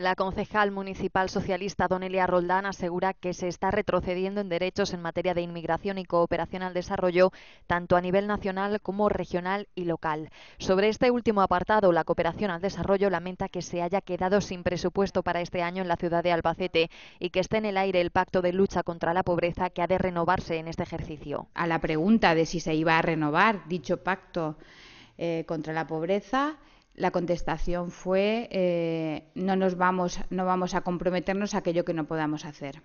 La concejal municipal socialista Donelia Roldán asegura que se está retrocediendo en derechos en materia de inmigración y cooperación al desarrollo, tanto a nivel nacional como regional y local. Sobre este último apartado, la cooperación al desarrollo lamenta que se haya quedado sin presupuesto para este año en la ciudad de Albacete y que esté en el aire el pacto de lucha contra la pobreza que ha de renovarse en este ejercicio. A la pregunta de si se iba a renovar dicho pacto eh, contra la pobreza, la contestación fue eh, no nos vamos, no vamos a comprometernos a aquello que no podamos hacer.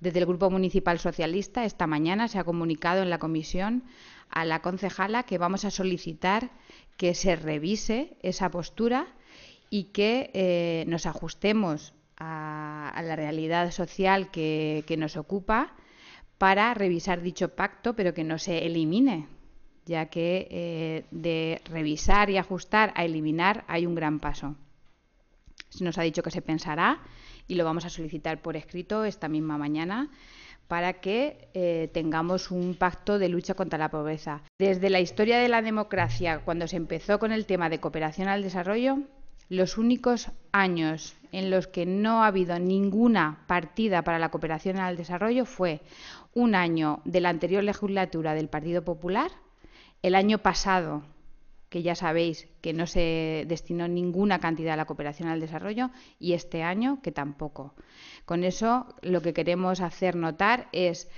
Desde el Grupo Municipal Socialista esta mañana se ha comunicado en la comisión a la concejala que vamos a solicitar que se revise esa postura y que eh, nos ajustemos a, la realidad social que nos ocupa para revisar dicho pacto, pero que no se elimine, ya que eh, de revisar y ajustar a eliminar hay un gran paso. Se nos ha dicho que se pensará y lo vamos a solicitar por escrito esta misma mañana para que eh, tengamos un pacto de lucha contra la pobreza. Desde la historia de la democracia, cuando se empezó con el tema de cooperación al desarrollo, los únicos años en los que no ha habido ninguna partida para la cooperación al desarrollo fue un año de la anterior legislatura del Partido Popular el año pasado, que ya sabéis que no se destinó ninguna cantidad a la cooperación al desarrollo y este año que tampoco. Con eso lo que queremos hacer notar es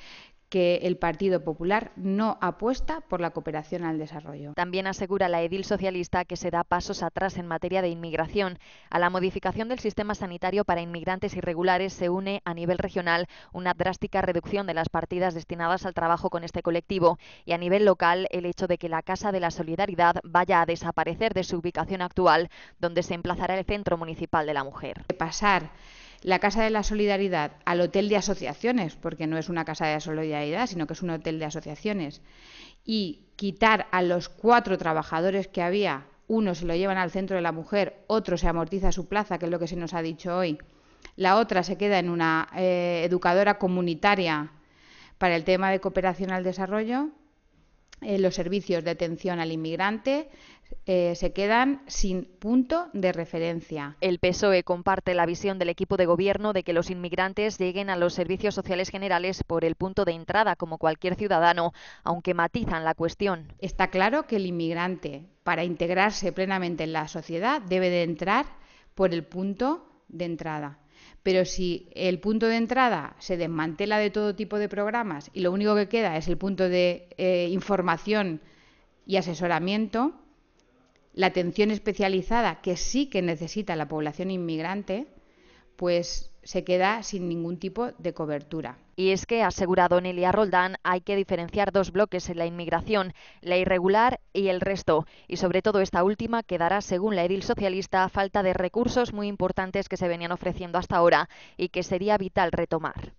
que el Partido Popular no apuesta por la cooperación al desarrollo. También asegura la edil socialista que se da pasos atrás en materia de inmigración. A la modificación del sistema sanitario para inmigrantes irregulares se une a nivel regional una drástica reducción de las partidas destinadas al trabajo con este colectivo y a nivel local el hecho de que la Casa de la Solidaridad vaya a desaparecer de su ubicación actual, donde se emplazará el Centro Municipal de la Mujer la Casa de la Solidaridad al Hotel de Asociaciones, porque no es una Casa de la Solidaridad, sino que es un hotel de asociaciones, y quitar a los cuatro trabajadores que había, uno se lo llevan al centro de la mujer, otro se amortiza su plaza, que es lo que se nos ha dicho hoy, la otra se queda en una eh, educadora comunitaria para el tema de cooperación al desarrollo, eh, los servicios de atención al inmigrante eh, se quedan sin punto de referencia. El PSOE comparte la visión del equipo de gobierno de que los inmigrantes lleguen a los servicios sociales generales por el punto de entrada como cualquier ciudadano, aunque matizan la cuestión. Está claro que el inmigrante, para integrarse plenamente en la sociedad, debe de entrar por el punto de entrada. Pero si el punto de entrada se desmantela de todo tipo de programas y lo único que queda es el punto de eh, información y asesoramiento, la atención especializada que sí que necesita la población inmigrante, pues se queda sin ningún tipo de cobertura. Y es que, asegurado Nelia Roldán, hay que diferenciar dos bloques en la inmigración, la irregular y el resto. Y sobre todo esta última quedará, según la edil socialista, a falta de recursos muy importantes que se venían ofreciendo hasta ahora y que sería vital retomar.